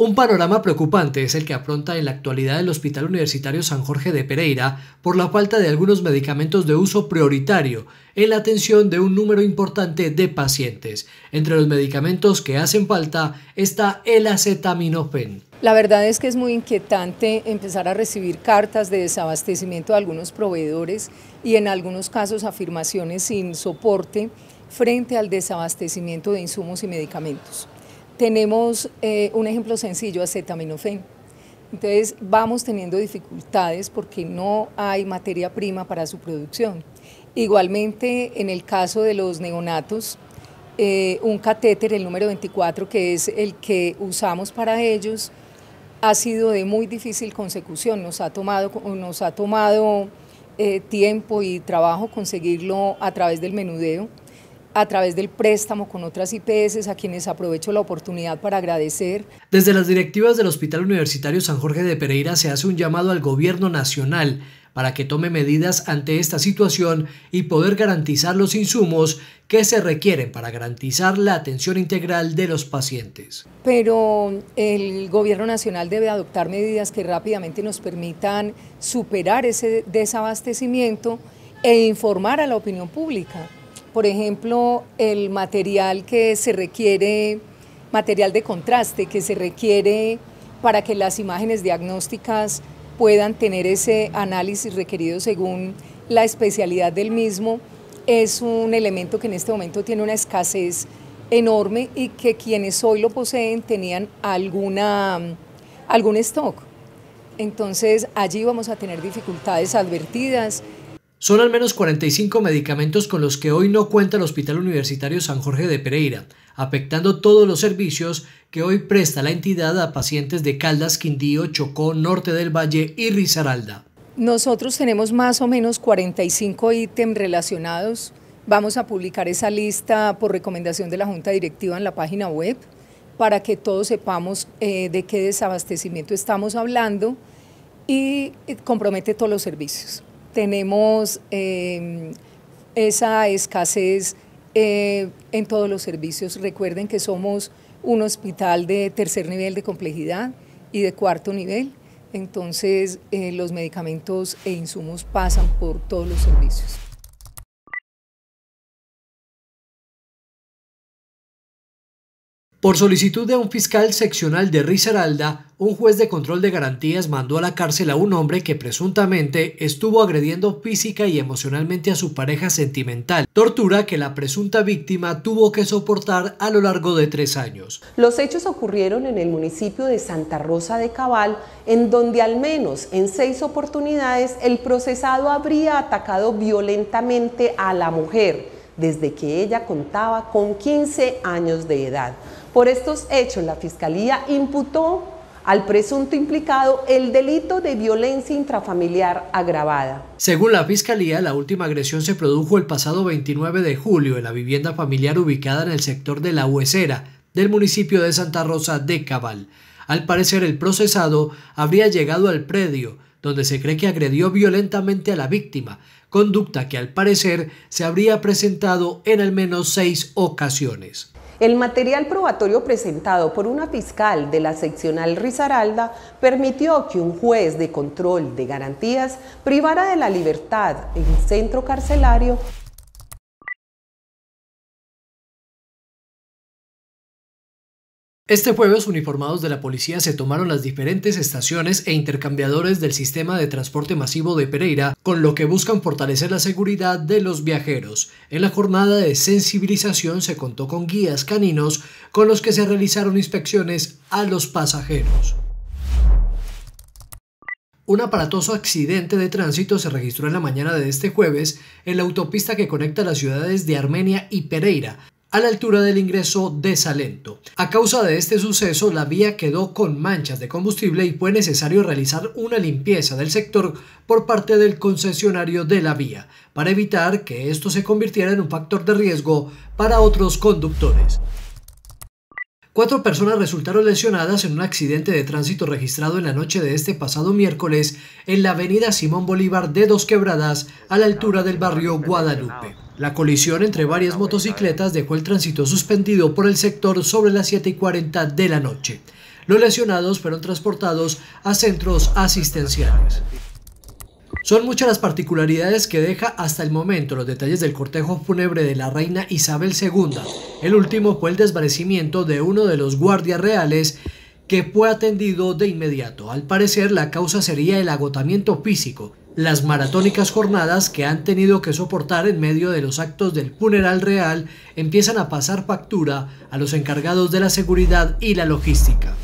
Un panorama preocupante es el que afronta en la actualidad el Hospital Universitario San Jorge de Pereira por la falta de algunos medicamentos de uso prioritario en la atención de un número importante de pacientes. Entre los medicamentos que hacen falta está el acetaminofen. La verdad es que es muy inquietante empezar a recibir cartas de desabastecimiento de algunos proveedores y en algunos casos afirmaciones sin soporte frente al desabastecimiento de insumos y medicamentos. Tenemos eh, un ejemplo sencillo, acetaminofén. Entonces vamos teniendo dificultades porque no hay materia prima para su producción. Igualmente, en el caso de los neonatos, eh, un catéter, el número 24, que es el que usamos para ellos, ha sido de muy difícil consecución. Nos ha tomado, nos ha tomado eh, tiempo y trabajo conseguirlo a través del menudeo a través del préstamo con otras IPS a quienes aprovecho la oportunidad para agradecer. Desde las directivas del Hospital Universitario San Jorge de Pereira se hace un llamado al gobierno nacional para que tome medidas ante esta situación y poder garantizar los insumos que se requieren para garantizar la atención integral de los pacientes. Pero el gobierno nacional debe adoptar medidas que rápidamente nos permitan superar ese desabastecimiento e informar a la opinión pública por ejemplo, el material que se requiere, material de contraste que se requiere para que las imágenes diagnósticas puedan tener ese análisis requerido según la especialidad del mismo, es un elemento que en este momento tiene una escasez enorme y que quienes hoy lo poseen tenían alguna, algún stock. Entonces allí vamos a tener dificultades advertidas. Son al menos 45 medicamentos con los que hoy no cuenta el Hospital Universitario San Jorge de Pereira, afectando todos los servicios que hoy presta la entidad a pacientes de Caldas, Quindío, Chocó, Norte del Valle y Risaralda. Nosotros tenemos más o menos 45 ítems relacionados. Vamos a publicar esa lista por recomendación de la Junta Directiva en la página web para que todos sepamos eh, de qué desabastecimiento estamos hablando y eh, compromete todos los servicios tenemos em, esa escasez eh, en todos los servicios. Recuerden que somos un hospital de tercer nivel de complejidad y de cuarto nivel, entonces eh, los medicamentos e insumos pasan por todos los servicios. Por solicitud de un fiscal seccional de Risaralda, un juez de control de garantías mandó a la cárcel a un hombre que presuntamente estuvo agrediendo física y emocionalmente a su pareja sentimental, tortura que la presunta víctima tuvo que soportar a lo largo de tres años. Los hechos ocurrieron en el municipio de Santa Rosa de Cabal, en donde al menos en seis oportunidades el procesado habría atacado violentamente a la mujer, desde que ella contaba con 15 años de edad. Por estos hechos, la Fiscalía imputó al presunto implicado el delito de violencia intrafamiliar agravada. Según la Fiscalía, la última agresión se produjo el pasado 29 de julio en la vivienda familiar ubicada en el sector de La Huesera, del municipio de Santa Rosa de Cabal. Al parecer, el procesado habría llegado al predio, donde se cree que agredió violentamente a la víctima, conducta que al parecer se habría presentado en al menos seis ocasiones. El material probatorio presentado por una fiscal de la seccional Risaralda permitió que un juez de control de garantías privara de la libertad en centro carcelario Este jueves, uniformados de la policía se tomaron las diferentes estaciones e intercambiadores del sistema de transporte masivo de Pereira, con lo que buscan fortalecer la seguridad de los viajeros. En la jornada de sensibilización se contó con guías caninos con los que se realizaron inspecciones a los pasajeros. Un aparatoso accidente de tránsito se registró en la mañana de este jueves en la autopista que conecta las ciudades de Armenia y Pereira, a la altura del ingreso de Salento. A causa de este suceso, la vía quedó con manchas de combustible y fue necesario realizar una limpieza del sector por parte del concesionario de la vía, para evitar que esto se convirtiera en un factor de riesgo para otros conductores. Cuatro personas resultaron lesionadas en un accidente de tránsito registrado en la noche de este pasado miércoles en la avenida Simón Bolívar de Dos Quebradas, a la altura del barrio Guadalupe. La colisión entre varias motocicletas dejó el tránsito suspendido por el sector sobre las 7 y 40 de la noche. Los lesionados fueron transportados a centros asistenciales. Son muchas las particularidades que deja hasta el momento los detalles del cortejo fúnebre de la reina Isabel II. El último fue el desvanecimiento de uno de los guardias reales que fue atendido de inmediato. Al parecer la causa sería el agotamiento físico, las maratónicas jornadas que han tenido que soportar en medio de los actos del funeral real empiezan a pasar factura a los encargados de la seguridad y la logística.